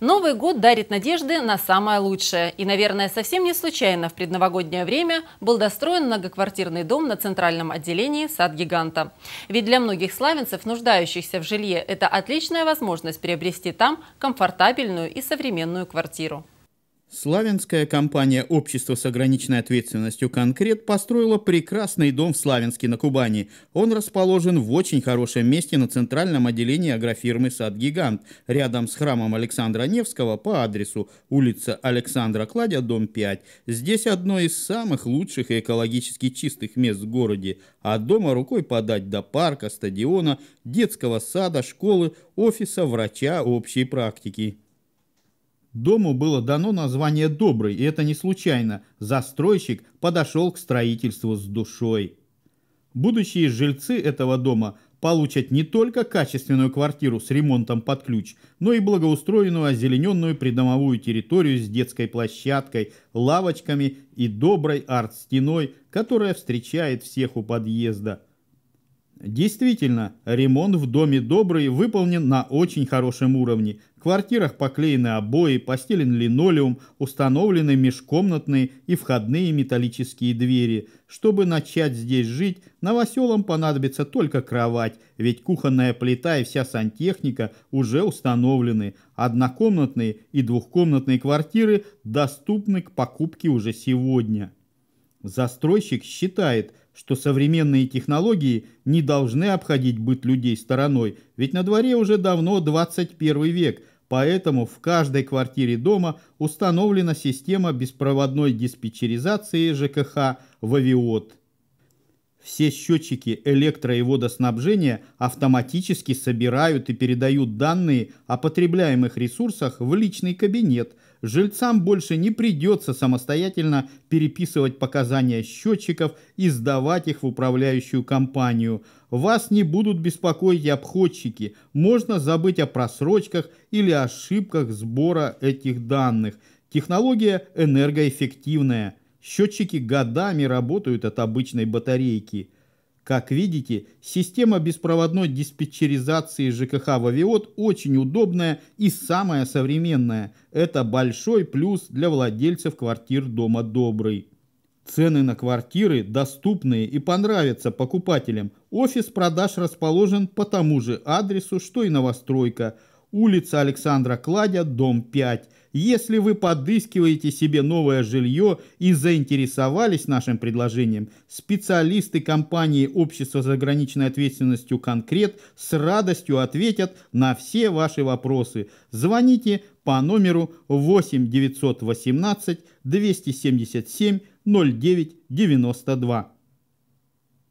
Новый год дарит надежды на самое лучшее. И, наверное, совсем не случайно в предновогоднее время был достроен многоквартирный дом на центральном отделении сад гиганта. Ведь для многих славянцев, нуждающихся в жилье, это отличная возможность приобрести там комфортабельную и современную квартиру. Славянская компания «Общество с ограниченной ответственностью Конкрет» построила прекрасный дом в Славянске на Кубани. Он расположен в очень хорошем месте на центральном отделении агрофирмы «Сад Гигант», рядом с храмом Александра Невского по адресу улица Александра Кладя, дом 5. Здесь одно из самых лучших и экологически чистых мест в городе. От а дома рукой подать до парка, стадиона, детского сада, школы, офиса, врача, общей практики. Дому было дано название «Добрый», и это не случайно. Застройщик подошел к строительству с душой. Будущие жильцы этого дома получат не только качественную квартиру с ремонтом под ключ, но и благоустроенную озелененную придомовую территорию с детской площадкой, лавочками и доброй арт-стеной, которая встречает всех у подъезда. Действительно, ремонт в доме «Добрый» выполнен на очень хорошем уровне квартирах поклеены обои, постелен линолеум, установлены межкомнатные и входные металлические двери. Чтобы начать здесь жить, новоселам понадобится только кровать, ведь кухонная плита и вся сантехника уже установлены. Однокомнатные и двухкомнатные квартиры доступны к покупке уже сегодня. Застройщик считает, что современные технологии не должны обходить быт людей стороной, ведь на дворе уже давно 21 век – Поэтому в каждой квартире дома установлена система беспроводной диспетчеризации ЖКХ в «Вавиот». Все счетчики электро- и водоснабжения автоматически собирают и передают данные о потребляемых ресурсах в личный кабинет. Жильцам больше не придется самостоятельно переписывать показания счетчиков и сдавать их в управляющую компанию. Вас не будут беспокоить обходчики. Можно забыть о просрочках или ошибках сбора этих данных. Технология энергоэффективная. Счетчики годами работают от обычной батарейки. Как видите, система беспроводной диспетчеризации ЖКХ Вавиот очень удобная и самая современная. Это большой плюс для владельцев квартир дома «Добрый». Цены на квартиры доступные и понравятся покупателям. Офис продаж расположен по тому же адресу, что и новостройка – улица Александра Кладя, дом 5. Если вы подыскиваете себе новое жилье и заинтересовались нашим предложением, специалисты компании «Общество с ограниченной ответственностью Конкрет» с радостью ответят на все ваши вопросы. Звоните по номеру 8 918 277 09 92.